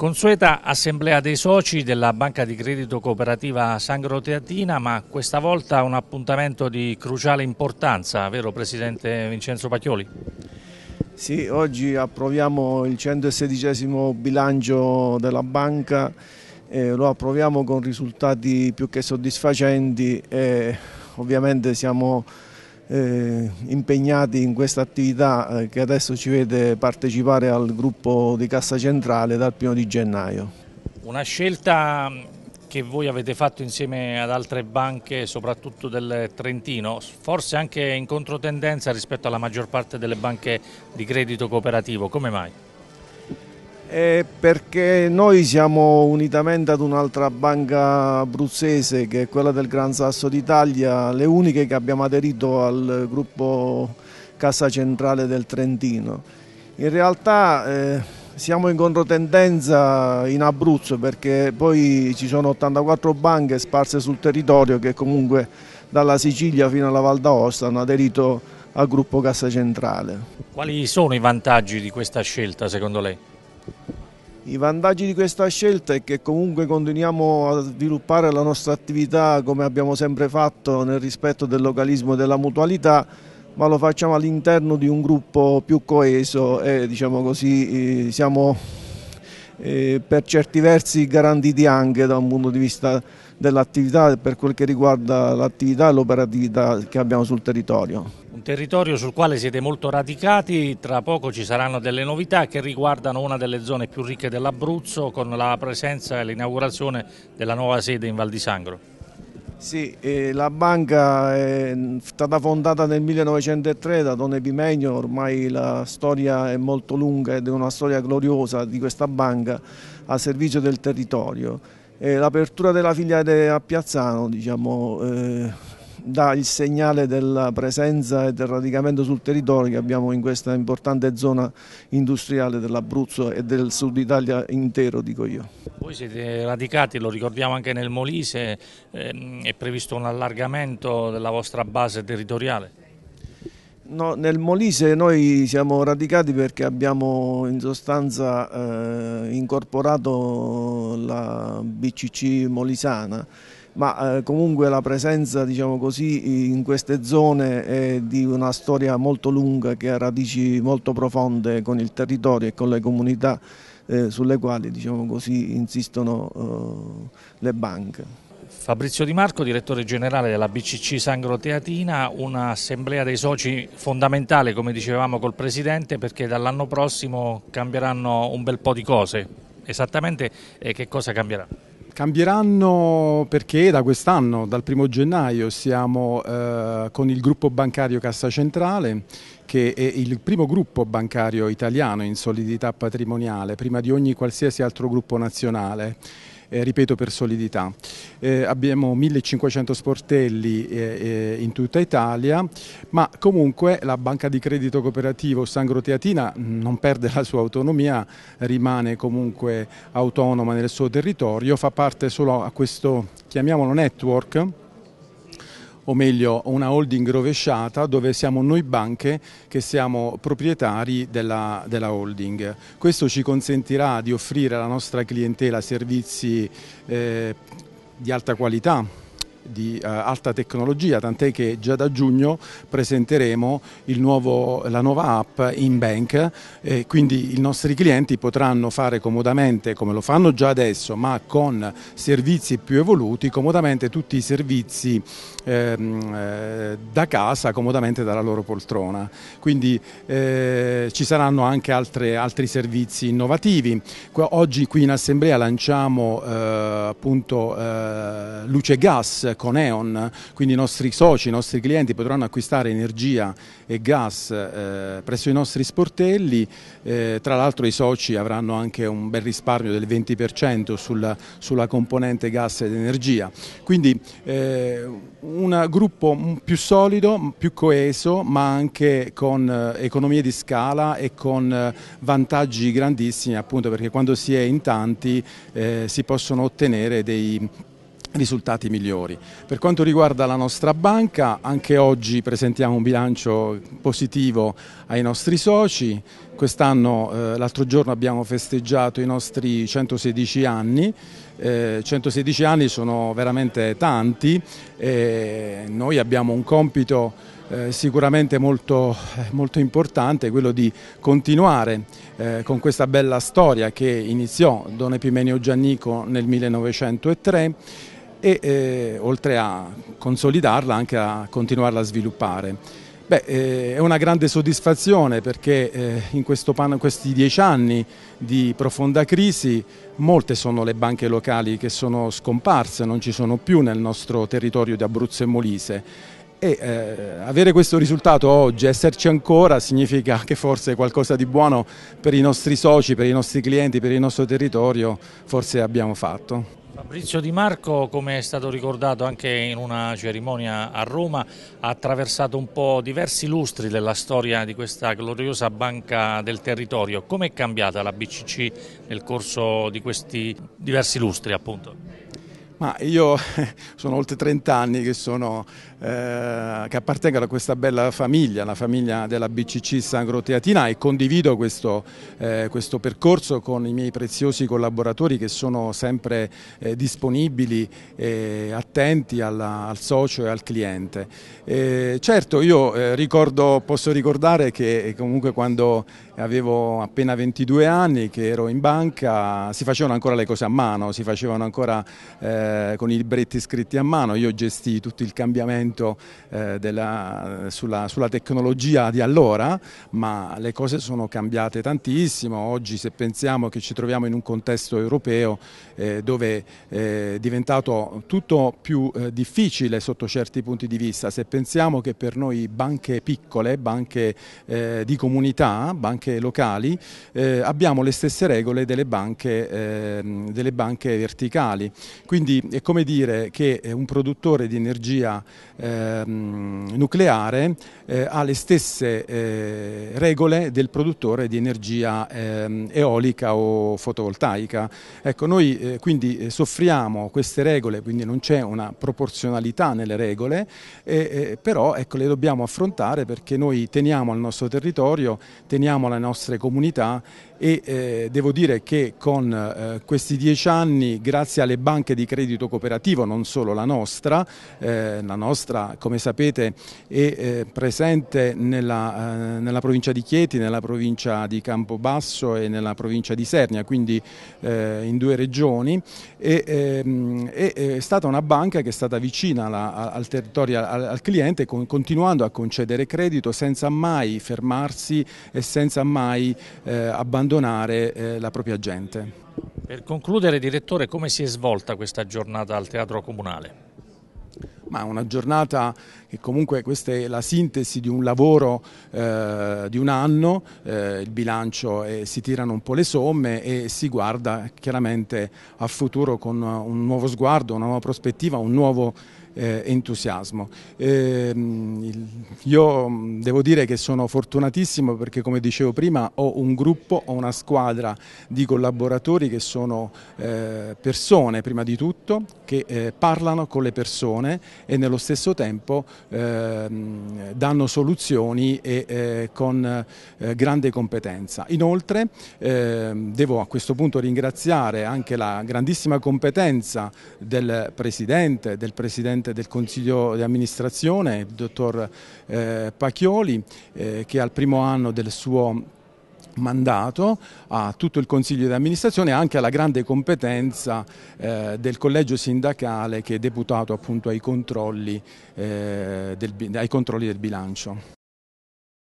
Consueta assemblea dei soci della banca di credito cooperativa Sangro Teatina, ma questa volta un appuntamento di cruciale importanza, vero Presidente Vincenzo Pacchioli? Sì, oggi approviamo il 116 bilancio della banca, eh, lo approviamo con risultati più che soddisfacenti e ovviamente siamo eh, impegnati in questa attività eh, che adesso ci vede partecipare al gruppo di Cassa Centrale dal primo di gennaio. Una scelta mm, che voi avete fatto insieme ad altre banche, soprattutto del Trentino, forse anche in controtendenza rispetto alla maggior parte delle banche di credito cooperativo, come mai? eh, perché noi siamo unitamente ad un'altra banca abruzzese che è quella del Gran Sasso d'Italia, le uniche che abbiamo aderito al gruppo Cassa Centrale del Trentino. In realtà eh, siamo in controtendenza in Abruzzo perché poi ci sono 84 banche sparse sul territorio che comunque dalla Sicilia fino alla Val d'Aosta hanno aderito al gruppo Cassa Centrale. Quali sono i vantaggi di questa scelta secondo lei? I vantaggi di questa scelta è che comunque continuiamo a sviluppare la nostra attività come abbiamo sempre fatto nel rispetto del localismo e della mutualità, ma lo facciamo all'interno di un gruppo più coeso e diciamo così eh, siamo eh, per certi versi garantiti anche da un punto di vista dell'attività per quel che riguarda l'attività e l'operatività che abbiamo sul territorio. Un territorio sul quale siete molto radicati, tra poco ci saranno delle novità che riguardano una delle zone più ricche dell'Abruzzo con la presenza e l'inaugurazione della nuova sede in Val di Sangro. Sì, eh, la banca è stata fondata nel 1903 da Don Epimenio, ormai la storia è molto lunga ed è una storia gloriosa di questa banca a servizio del territorio eh, l'apertura della filiale a Piazzano diciamo, eh, dà il segnale della presenza e del radicamento sul territorio che abbiamo in questa importante zona industriale dell'Abruzzo e del sud Italia intero, dico io. Voi siete radicati, lo ricordiamo anche nel Molise, ehm, è previsto un allargamento della vostra base territoriale? No, nel Molise noi siamo radicati perché abbiamo in sostanza eh, incorporato la BCC molisana, ma eh, comunque la presenza diciamo così, in queste zone è di una storia molto lunga che ha radici molto profonde con il territorio e con le comunità eh, sulle quali diciamo così, insistono eh, le banche. Fabrizio Di Marco, direttore generale della BCC Sangro Teatina, un'assemblea dei soci fondamentale, come dicevamo col Presidente, perché dall'anno prossimo cambieranno un bel po' di cose. Esattamente eh, che cosa cambierà? Cambieranno perché da quest'anno, dal primo gennaio, siamo eh, con il gruppo bancario Cassa Centrale che è il primo gruppo bancario italiano in solidità patrimoniale, prima di ogni qualsiasi altro gruppo nazionale eh, ripeto per solidità. Eh, abbiamo 1500 sportelli eh, eh, in tutta Italia, ma comunque la banca di credito cooperativo Sangro Teatina non perde la sua autonomia, rimane comunque autonoma nel suo territorio, fa parte solo a questo, chiamiamolo network, o meglio una holding rovesciata dove siamo noi banche che siamo proprietari della, della holding. Questo ci consentirà di offrire alla nostra clientela servizi eh, di alta qualità, di eh, alta tecnologia, tant'è che già da giugno presenteremo nuovo, la nuova app in bank, eh, quindi i nostri clienti potranno fare comodamente, come lo fanno già adesso, ma con servizi più evoluti, comodamente tutti i servizi ehm, eh, da casa, comodamente dalla loro poltrona. Quindi eh, ci saranno anche altre, altri servizi innovativi. Oggi qui in assemblea lanciamo eh, appunto eh, luce e gas con E.ON, quindi i nostri soci, i nostri clienti potranno acquistare energia e gas eh, presso i nostri sportelli, eh, tra l'altro i soci avranno anche un bel risparmio del 20% sulla, sulla, componente gas ed energia, quindi eh, un gruppo più solido, più coeso ma anche con eh, economie di scala e con eh, vantaggi grandissimi appunto perché quando si è in tanti eh, si possono ottenere dei risultati migliori. Per quanto riguarda la nostra banca, anche oggi presentiamo un bilancio positivo ai nostri soci. Quest'anno, eh, l'altro giorno, abbiamo festeggiato i nostri 116 anni. Eh, 116 anni sono veramente tanti. E noi abbiamo un compito eh, sicuramente molto, eh, molto, importante quello di continuare eh, con questa bella storia che iniziò Don Epimenio Giannico nel 1903 e eh, oltre a consolidarla anche a continuarla a sviluppare. Beh, eh, è una grande soddisfazione perché eh, in, pan, in questi dieci anni di profonda crisi molte sono le banche locali che sono scomparse, non ci sono più nel nostro territorio di Abruzzo e Molise e eh, avere questo risultato oggi, esserci ancora, significa che forse qualcosa di buono per i nostri soci, per i nostri clienti, per il nostro territorio, forse abbiamo fatto. Fabrizio Di Marco, come è stato ricordato anche in una cerimonia a Roma, ha attraversato un po' diversi lustri della storia di questa gloriosa banca del territorio. Come è cambiata la BCC nel corso di questi diversi lustri appunto? Ma io sono oltre 30 anni che, sono, eh, che appartengo a questa bella famiglia, la famiglia della BCC Sangro Teatina e condivido questo, eh, questo, percorso con i miei preziosi collaboratori che sono sempre eh, disponibili e attenti alla, al socio e al cliente. E eh, certo io eh, ricordo, posso ricordare che eh, comunque quando avevo appena 22 anni, che ero in banca, si facevano ancora le cose a mano, si facevano ancora eh, con i libretti scritti a mano, io gestii tutto il cambiamento eh, della, sulla, sulla, tecnologia di allora, ma le cose sono cambiate tantissimo, oggi se pensiamo che ci troviamo in un contesto europeo eh, dove eh, è diventato tutto più eh, difficile sotto certi punti di vista, se pensiamo che per noi banche piccole, banche eh, di comunità, banche banche locali eh, abbiamo le stesse regole delle banche, eh, delle banche, verticali. Quindi è come dire che eh, un produttore di energia ehm, eh, nucleare ha le stesse eh, regole del produttore di energia ehm, eolica o fotovoltaica. Ecco, noi eh, quindi soffriamo queste regole, quindi non c'è una proporzionalità nelle regole, però ecco, le dobbiamo affrontare perché noi teniamo al nostro territorio, teniamo alla nostre comunità e eh, devo dire che con eh, questi dieci anni, grazie alle banche di credito cooperativo, non solo la nostra, eh, la nostra come sapete è eh, presente nella, eh, nella, provincia di Chieti, nella provincia di Campobasso e nella provincia di Sernia, quindi eh, in due regioni, e, ehm, è stata una banca che è stata vicina alla, al territorio, al, al cliente, con, continuando a concedere credito senza mai fermarsi e senza mai abbandonare abbandonare eh, la propria gente. Per concludere, direttore, come si è svolta questa giornata al Teatro Comunale? ma una giornata che comunque questa è la sintesi di un lavoro eh, di un anno, eh, il bilancio eh, si tirano un po' le somme e si guarda chiaramente al futuro con un nuovo sguardo, una nuova prospettiva, un nuovo eh, entusiasmo. Eh, io mm, devo dire che sono fortunatissimo perché come dicevo prima ho un gruppo, ho una squadra di collaboratori che sono eh, persone prima di tutto, che eh, parlano con le persone e nello stesso tempo ehm, danno soluzioni e eh, con eh, grande competenza. Inoltre ehm, devo a questo punto ringraziare anche la grandissima competenza del Presidente, del Presidente Presidente del Consiglio di amministrazione, il dottor eh, Pacchioli, eh, che al primo anno del suo mandato a tutto il Consiglio di amministrazione e anche alla grande competenza eh, del collegio sindacale che è deputato appunto ai controlli, eh, del, ai controlli del bilancio.